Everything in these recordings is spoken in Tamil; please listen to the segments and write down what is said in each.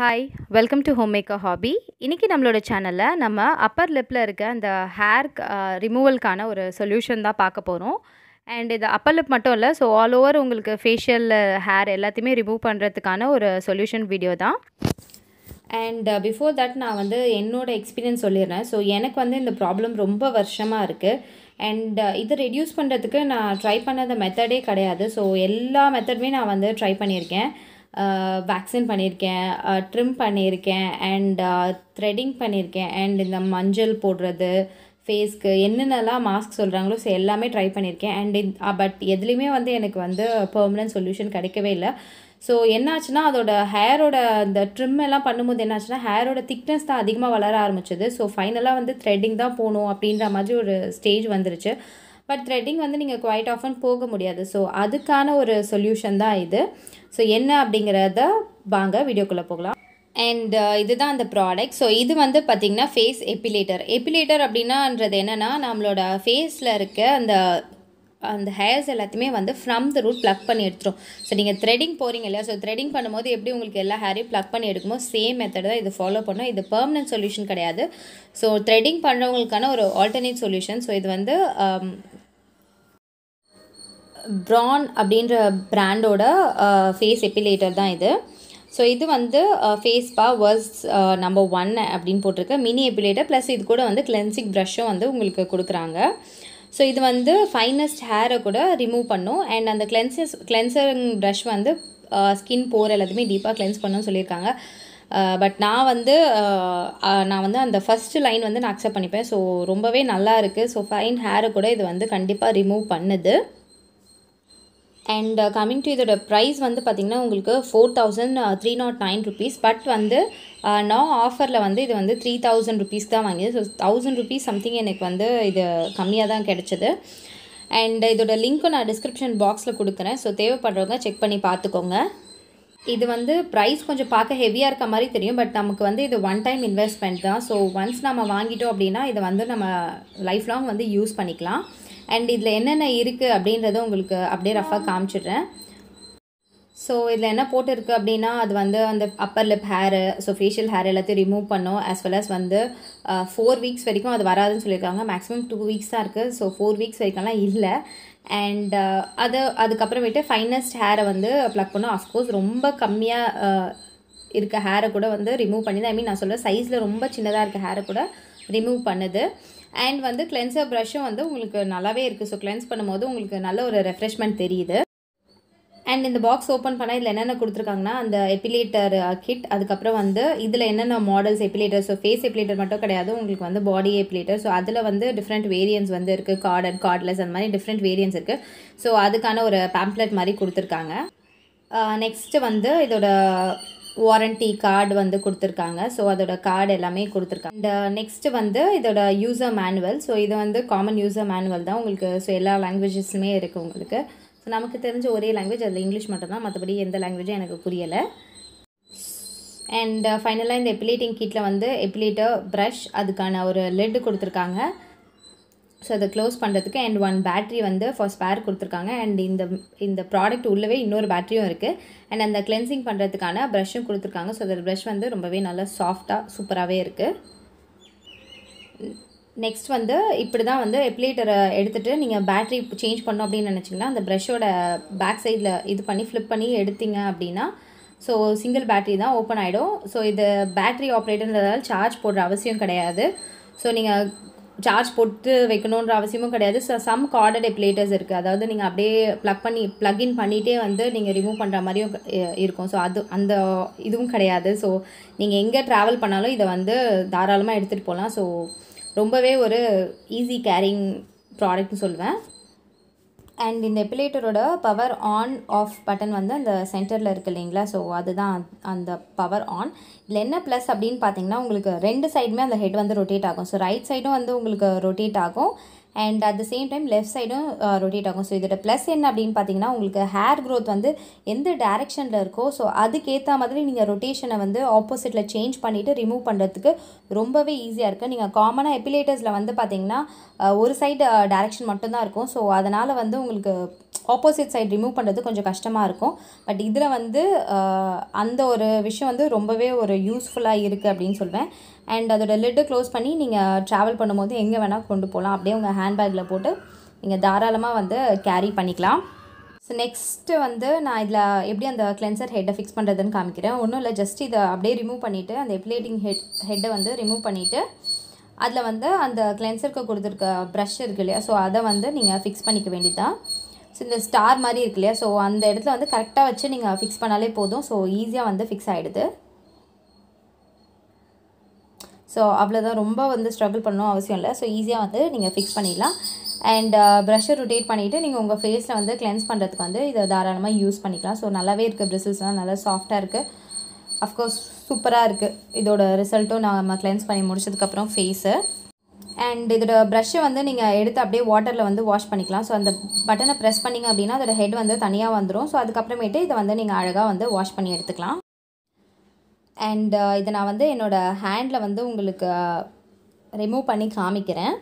hi welcome to home maker hobby இன்றைக்கி நம்மளோட சேனலில் நம்ம அப்பர் லிப்பில் இருக்க அந்த ஹேர் ரிமூவலுக்கான uh, ஒரு சொல்யூஷன் தான் பார்க்க போகிறோம் அண்ட் இது அப்பர் லிப் மட்டும் இல்லை ஸோ ஆல் ஓவர் உங்களுக்கு ஃபேஷியல் ஹேர் uh, எல்லாத்தையுமே ரிமூவ் பண்ணுறதுக்கான ஒரு சொல்யூஷன் வீடியோ தான் அண்ட் பிஃபோர் தட் நான் வந்து என்னோடய எக்ஸ்பீரியன்ஸ் சொல்லிடுறேன் ஸோ எனக்கு வந்து இந்த ப்ராப்ளம் ரொம்ப வருஷமாக இருக்குது அண்ட் uh, இது ரெடியூஸ் பண்ணுறதுக்கு நான் ட்ரை பண்ணாத மெத்தடே கிடையாது ஸோ எல்லா மெத்தடுமே நான் வந்து ட்ரை பண்ணியிருக்கேன் வேக்சின் பண்ணியிருக்கேன் ட்ரிம் பண்ணியிருக்கேன் அண்ட் த்ரெட்டிங் பண்ணியிருக்கேன் அண்ட் இந்த மஞ்சள் போடுறது ஃபேஸ்க்கு என்னென்னலாம் மாஸ்க் சொல்கிறாங்களோ ஸோ எல்லாமே ட்ரை பண்ணியிருக்கேன் அண்ட் பட் எதுலேயுமே வந்து எனக்கு வந்து பெர்மனன்ட் சொல்யூஷன் கிடைக்கவே இல்லை ஸோ என்னாச்சுன்னா அதோட ஹேரோட இந்த ட்ரிம் எல்லாம் பண்ணும்போது என்னாச்சுன்னா ஹேரோட திக்னஸ் தான் அதிகமாக வளர ஆரம்பிச்சது ஸோ ஃபைனலாக வந்து த்ரெட்டிங் தான் போகணும் அப்படின்ற மாதிரி ஒரு ஸ்டேஜ் வந்துருச்சு பட் த்ரெட்டிங் வந்து நீங்கள் குவைட் ஆஃபன் போக முடியாது ஸோ அதுக்கான ஒரு சொல்யூஷன் தான் இது ஸோ என்ன அப்படிங்கிறத வாங்க வீடியோக்குள்ளே போகலாம் அண்ட் uh, இதுதான் அந்த ப்ராடக்ட் ஸோ இது வந்து பார்த்திங்கன்னா ஃபேஸ் எப்பிலேட்டர் எப்பிலேட்டர் அப்படின்னான்றது என்னென்னா நம்மளோட ஃபேஸில் இருக்க அந்த அந்த ஹேர்ஸ் எல்லாத்தையுமே வந்து ஃப்ரம் த ரூட் ப்ளக் பண்ணி எடுத்துரும் ஸோ நீங்கள் த்ரெடிங் போகிறீங்க இல்லையா ஸோ த்ரெடிங் பண்ணும்போது எப்படி உங்களுக்கு எல்லா ஹேரையும் ப்ளக் பண்ணி எடுக்குமோ சேம் மெத்தட் தான் இது ஃபாலோ பண்ணோம் இது பெர்மனன்ட் சொல்யூஷன் கிடையாது ஸோ த்ரெடிங் பண்ணுறவங்களுக்கான ஒரு ஆல்டர்னேட் சொல்யூஷன் ஸோ இது வந்து um, ப்ரான் அப்படின்ற பிராண்டோட ஃபேஸ் எப்பிலேட்டர் தான் இது ஸோ இது வந்து ஃபேஸ் பா வர்ஸ் நம்பர் ஒன் அப்படின்னு போட்டிருக்கு மினி எப்பிலேட்டர் ப்ளஸ் இது கூட வந்து கிளென்சிங் ப்ரஷ்ஷும் வந்து உங்களுக்கு கொடுக்குறாங்க ஸோ இது வந்து ஃபைனஸ்ட் ஹேரை கூட ரிமூவ் பண்ணும் அண்ட் அந்த கிளென்சஸ் கிளென்சரிங் ப்ரஷ் வந்து ஸ்கின் போர் எல்லாத்தையுமே டீப்பாக கிளென்ஸ் பண்ணணும்னு சொல்லியிருக்காங்க பட் நான் வந்து நான் வந்து அந்த ஃபஸ்ட்டு லைன் வந்து நான் அக்செப்ட் பண்ணிப்பேன் ஸோ ரொம்பவே நல்லா இருக்குது ஸோ ஃபைன் ஹேரை கூட இது வந்து கண்டிப்பாக ரிமூவ் பண்ணுது அண்ட் கம்மிங் டு இதோட ப்ரைஸ் வந்து பார்த்திங்கன்னா உங்களுக்கு four thousand three naught nine rupees but வந்து நான் uh, ஆஃபரில் வந்து இது வந்து த்ரீ தௌசண்ட் ருபீஸ் தான் வாங்கியது ஸோ தௌசண்ட் ருபீஸ் சம்திங் எனக்கு வந்து இது கம்மியாக தான் கிடச்சிது அண்ட் இதோட லிங்க்கும் நான் டிஸ்கிரிப்ஷன் பாக்ஸில் கொடுக்குறேன் ஸோ தேவைப்படுறவங்க செக் பண்ணி பார்த்துக்கோங்க இது வந்து ப்ரைஸ் கொஞ்சம் பார்க்க ஹெவியாக இருக்க மாதிரி தெரியும் பட் நமக்கு வந்து இது ஒன் டைம் இன்வெஸ்ட்மெண்ட் தான் ஸோ ஒன்ஸ் நம்ம வாங்கிட்டோம் அப்படின்னா இதை வந்து நம்ம லைஃப் லாங் வந்து யூஸ் பண்ணிக்கலாம் அண்ட் இதில் என்னென்ன இருக்குது அப்படின்றத உங்களுக்கு அப்படியே ரஃபாக காமிச்சிடுறேன் ஸோ இதில் என்ன போட்டிருக்கு அப்படின்னா அது வந்து அந்த upper lip hair so facial hair எல்லாத்தையும் ரிமூவ் பண்ணோம் ஆஸ் வெல் அஸ் வந்து ஃபோர் வீக்ஸ் வரைக்கும் அது வராதுன்னு சொல்லியிருக்காங்க மேக்ஸிமம் டூ வீக்ஸ் தான் இருக்குது ஸோ ஃபோர் வீக்ஸ் வரைக்கும்லாம் இல்லை அண்ட் அது அதுக்கப்புறமேட்டு ஃபைனஸ்ட் ஹேரை வந்து ப்ளக் பண்ணோம் அஃப்கோர்ஸ் ரொம்ப கம்மியாக இருக்க ஹேரை கூட வந்து ரிமூவ் பண்ணிது ஐ மீன் நான் சொல்கிறேன் சைஸில் ரொம்ப சின்னதாக இருக்க ஹேரை கூட ரிமூவ் பண்ணுது அண்ட் வந்து கிளென்சர் ப்ரஷ்ஷும் வந்து உங்களுக்கு நல்லாவே இருக்குது ஸோ கிளென்ஸ் பண்ணும்போது உங்களுக்கு நல்ல ஒரு ரெஃப்ரெஷ்மெண்ட் தெரியுது அண்ட் இந்த பாக்ஸ் ஓப்பன் பண்ணால் இதில் என்னென்ன கொடுத்துருக்காங்கன்னா அந்த எப்பிலேட்டர் கிட் uh, அதுக்கப்புறம் வந்து இதில் என்னென்ன models epilator so face epilator மட்டும் கிடையாது உங்களுக்கு வந்து பாடி எப்பிலேட்டர் ஸோ அதில் வந்து டிஃப்ரெண்ட் வேரியன்ஸ் வந்து இருக்குது கார்ட் அண்ட் கார்ட்லெஸ் அந்த மாதிரி டிஃப்ரெண்ட் வேரியன்ஸ் இருக்குது ஸோ அதுக்கான ஒரு பேம்ப்ளெட் மாதிரி கொடுத்துருக்காங்க நெக்ஸ்ட்டு uh, வந்து இதோட வாரண்டி கார்டு வந்து கொடுத்துருக்காங்க ஸோ அதோட கார்டு எல்லாமே கொடுத்துருக்காங்க அண்ட் நெக்ஸ்ட்டு uh, வந்து இதோட யூசர் மேனுவல் ஸோ இது வந்து காமன் யூசர் மேனுவல் தான் உங்களுக்கு ஸோ எல்லா லாங்குவேஜஸுமே இருக்குது உங்களுக்கு ஸோ நமக்கு தெரிஞ்ச ஒரே லாங்குவேஜ் அதில் இங்கிலீஷ் மட்டும்தான் மற்றபடி எந்த லாங்குவேஜும் எனக்கு புரியலை அண்ட் ஃபைனலாக இந்த எப்பிலேட்டிங் கிட்டில் வந்து எப்பிலேட்டர் ப்ரஷ் அதுக்கான ஒரு லெட்டு கொடுத்துருக்காங்க ஸோ அதை க்ளோஸ் பண்ணுறதுக்கு அண்ட் ஒன் பேட்ரி வந்து ஃபர்ஸ்ட் ஸ்பேர் கொடுத்துருக்காங்க அண்ட் இந்த இந்த ப்ராடக்ட் உள்ளவே இன்னொரு பேட்டரியும் இருக்குது அண்ட் அந்த கிளென்சிங் பண்ணுறதுக்கான ப்ரஷ்ஷும் கொடுத்துருக்காங்க ஸோ அந்த ப்ரஷ் வந்து ரொம்பவே நல்லா சாஃப்டாக சூப்பராகவே இருக்குது நெக்ஸ்ட் வந்து இப்படி தான் வந்து எப்ளேட்டரை எடுத்துகிட்டு நீங்கள் பேட்ரி சேஞ்ச் பண்ணோம் அப்படின்னு நினச்சிங்கன்னா அந்த ப்ரஷ்ஷோட பேக் சைடில் இது பண்ணி ஃப்ளிப் பண்ணி எடுத்தீங்க அப்படின்னா ஸோ சிங்கிள் பேட்ரி தான் ஓப்பன் ஆகிடும் ஸோ இது பேட்ரி ஆப்ரேட்டர்ன்றதால் சார்ஜ் போடுற அவசியம் கிடையாது ஸோ நீங்கள் சார்ஜ் போட்டு வைக்கணுன்ற அவசியமும் கிடையாது ஸோ சம் கார்டட் எப்லேட்டர்ஸ் இருக்குது அதாவது நீங்கள் அப்படியே ப்ளக் பண்ணி ப்ளக்இன் பண்ணிகிட்டே வந்து நீங்கள் ரிமூவ் பண்ணுற மாதிரியும் இருக்கும் ஸோ அது அந்த இதுவும் கிடையாது ஸோ நீங்கள் எங்கே ட்ராவல் பண்ணாலும் இதை வந்து தாராளமாக எடுத்துகிட்டு போகலாம் ஸோ ரொம்பவே ஒரு ஈஸி கேரிங் ப்ராடக்ட்னு சொல்லுவேன் அண்ட் இந்த எப்பிலேட்டரோட பவர் ஆன் ஆஃப் பட்டன் வந்து அந்த சென்டரில் இருக்குது இல்லைங்களா ஸோ அதுதான் அந்த பவர் ஆன் இதில் என்ன ப்ளஸ் அப்படின்னு பார்த்தீங்கன்னா உங்களுக்கு ரெண்டு சைடுமே அந்த ஹெட் வந்து ரொட்டேட் ஆகும் ஸோ ரைட் சைடும் வந்து உங்களுக்கு ரொட்டேட் ஆகும் and at the same time left சைடும் ரொட்டேட் ஆகும் ஸோ இதோட ப்ளஸ் என்ன அப்படின்னு பார்த்தீங்கன்னா உங்களுக்கு ஹேர் க்ரோத் வந்து எந்த டேரெக்ஷனில் இருக்கோ ஸோ அதுக்கேற்ற மாதிரி நீங்கள் ரொட்டேஷனை வந்து ஆப்போசிட்டில் சேஞ்ச் பண்ணிவிட்டு ரிமூவ் பண்ணுறதுக்கு ரொம்பவே ஈஸியாக இருக்குது நீங்கள் காமனாக எப்பிலேட்டர்ஸில் வந்து பார்த்தீங்கன்னா uh, ஒரு சைடு டேரெக்ஷன் uh, மட்டும்தான் இருக்கும் ஸோ அதனால் வந்து உங்களுக்கு ஆப்போசிட் சைடு ரிமூவ் பண்ணுறது கொஞ்சம் கஷ்டமாக இருக்கும் பட் இதில் வந்து uh, அந்த ஒரு விஷயம் வந்து ரொம்பவே ஒரு யூஸ்ஃபுல்லாக இருக்குது அப்படின்னு சொல்வேன் அண்ட் அதோடய லிட்டு க்ளோஸ் பண்ணி நீங்கள் ட்ராவல் பண்ணும்போது எங்கே வேணால் கொண்டு போகலாம் அப்படியே உங்கள் ஹேண்ட்பேக்கில் போட்டு நீங்கள் தாராளமாக வந்து கேரி பண்ணிக்கலாம் ஸோ நெக்ஸ்ட்டு வந்து நான் இதில் எப்படி அந்த கிளென்சர் ஹெட்டை ஃபிக்ஸ் பண்ணுறதுன்னு காமிக்கிறேன் ஒன்றும் இல்லை ஜஸ்ட் இதை அப்படியே ரிமூவ் பண்ணிவிட்டு அந்த எப்ளேட்டிங் ஹெட் ஹெட்டை வந்து ரிமூவ் பண்ணிவிட்டு அதில் வந்து அந்த கிளென்சருக்கு கொடுத்துருக்க ப்ரஷ் இருக்கு இல்லையா ஸோ அதை வந்து நீங்கள் ஃபிக்ஸ் பண்ணிக்க தான் ஸோ இந்த ஸ்டார் மாதிரி இருக்கு இல்லையா ஸோ அந்த இடத்துல வந்து கரெக்டாக வச்சு நீங்கள் ஃபிக்ஸ் பண்ணாலே போதும் ஸோ ஈஸியாக வந்து ஃபிக்ஸ் ஆகிடுது ஸோ அவ்வளோதான் ரொம்ப வந்து ஸ்ட்ரகிள் பண்ணணும் அவசியம் இல்லை ஸோ ஈஸியாக வந்து நீங்கள் ஃபிக்ஸ் பண்ணிடலாம் uh, அண்ட் ப்ரஷ்ஷை ரொட்டேட் பண்ணிவிட்டு நீங்கள் உங்கள் ஃபேஸில் வந்து கிளென்ஸ் பண்ணுறதுக்கு வந்து இதை தாராளமாக யூஸ் பண்ணிக்கலாம் ஸோ நல்லாவே இருக்குது பிரிசில்ஸ்லாம் நல்லா சாஃப்டாக இருக்குது அஃப்கோர்ஸ் சூப்பராக இருக்குது இதோட ரிசல்ட்டும் நம்ம கிளென்ஸ் பண்ணி முடிச்சதுக்கப்புறம் ஃபேஸு அண்ட் இதோட ப்ரஷ்ஷை வந்து நீங்கள் எடுத்து அப்படியே வாட்டரில் வந்து வாஷ் பண்ணிக்கலாம் ஸோ அந்த பட்டனை ப்ரெஸ் பண்ணிங்க அப்படின்னா அதோட ஹெட் வந்து தனியாக வந்துடும் ஸோ அதுக்கப்புறமேட்டு இதை வந்து நீங்கள் அழகாக வந்து வாஷ் பண்ணி எடுத்துக்கலாம் அண்ட் uh, இதை நான் வந்து என்னோடய ஹேண்டில் வந்து உங்களுக்கு ரிமூவ் uh, பண்ணி காமிக்கிறேன்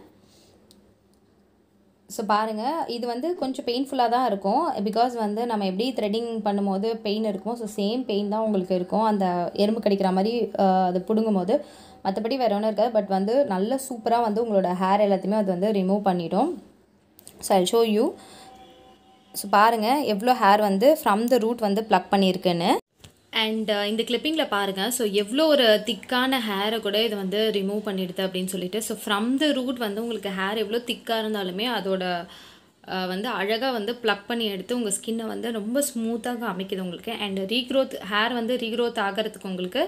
ஸோ பாருங்கள் இது வந்து கொஞ்சம் பெயின்ஃபுல்லாக தான் இருக்கும் பிகாஸ் வந்து நம்ம எப்படி த்ரெட்டிங் பண்ணும்போது பெயின் இருக்கும் ஸோ சேம் பெயின் தான் உங்களுக்கு இருக்கும் அந்த எறும்பு கடிக்கிற மாதிரி uh, அது பிடுங்கும் போது மற்றபடி வேறு ஒன்றும் இருக்காது பட் வந்து நல்ல சூப்பராக வந்து உங்களோட ஹேர் எல்லாத்தையுமே அது வந்து ரிமூவ் பண்ணிடும் so I show you so பாருங்கள் எவ்வளோ ஹேர் வந்து ஃப்ரம் த ரூட் வந்து ப்ளக் பண்ணியிருக்குன்னு அண்ட் uh, இந்த கிளிப்பிங்கில் பாருங்கள் ஸோ எவ்வளோ ஒரு திக்கான ஹேரை கூட இதை வந்து ரிமூவ் பண்ணிடுது அப்படின்னு சொல்லிட்டு ஸோ ஃப்ரம் த ரூட் வந்து உங்களுக்கு ஹேர் எவ்வளோ திக்காக இருந்தாலுமே அதோட வந்து அழகாக வந்து ப்ளக் பண்ணி எடுத்து உங்கள் ஸ்கின்னை வந்து ரொம்ப ஸ்மூத்தாக அமைக்குது உங்களுக்கு அண்ட் ரீக்ரோத் ஹேர் வந்து ரீக்ரோத் ஆகிறதுக்கு உங்களுக்கு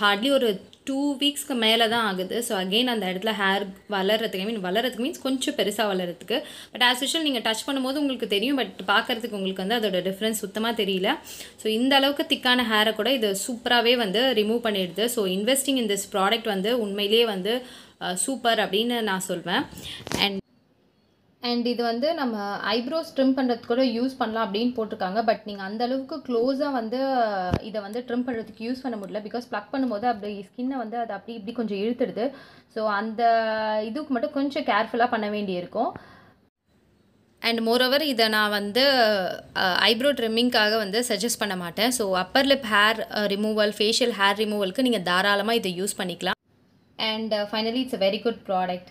ஹார்ட்லி ஒரு டூ வீக்ஸ்க்கு மேலே தான் ஆகுது ஸோ அகெயின் அந்த இடத்துல ஹேர் வளர்கிறதுக்கு ஐ மீன் வளர்கிறதுக்கு மீன்ஸ் கொஞ்சம் பெருசாக வளர்கிறதுக்கு பட் ஆஸ் யூஷுவல் நீங்கள் டச் பண்ணும்போது உங்களுக்கு தெரியும் பட் பார்க்குறதுக்கு உங்களுக்கு வந்து அதோட டிஃப்ரென்ஸ் சுத்தமாக தெரியல ஸோ இந்த அளவுக்கு திக்கான ஹேரை கூட இது சூப்பராகவே வந்து ரிமூவ் பண்ணிடுது so investing in this product வந்து உண்மையிலேயே வந்து சூப்பர் அப்படின்னு நான் சொல்வேன் அண்ட் அண்ட் இது வந்து நம்ம ஐப்ரோஸ் ட்ரிம் பண்ணுறதுக்கு கூட யூஸ் பண்ணலாம் அப்படின்னு போட்டிருக்காங்க பட் நீங்கள் அந்தளவுக்கு க்ளோஸாக வந்து இதை வந்து ட்ரிம் பண்ணுறதுக்கு யூஸ் பண்ண முடியல பிகாஸ் ப்ளக் பண்ணும்போது அப்படி ஸ்கின்னை வந்து அது அப்படி இப்படி கொஞ்சம் இழுத்துடுது ஸோ அந்த இதுக்கு மட்டும் கொஞ்சம் கேர்ஃபுல்லாக பண்ண வேண்டியிருக்கும் அண்ட் மோரோவர் இதை நான் வந்து ஐப்ரோ ட்ரிம்மிங்க்காக வந்து சஜஸ்ட் பண்ண மாட்டேன் so upper lip hair removal facial hair ரிமூவலுக்கு நீங்கள் தாராளமாக இதை யூஸ் பண்ணிக்கலாம் and finally it's a very good product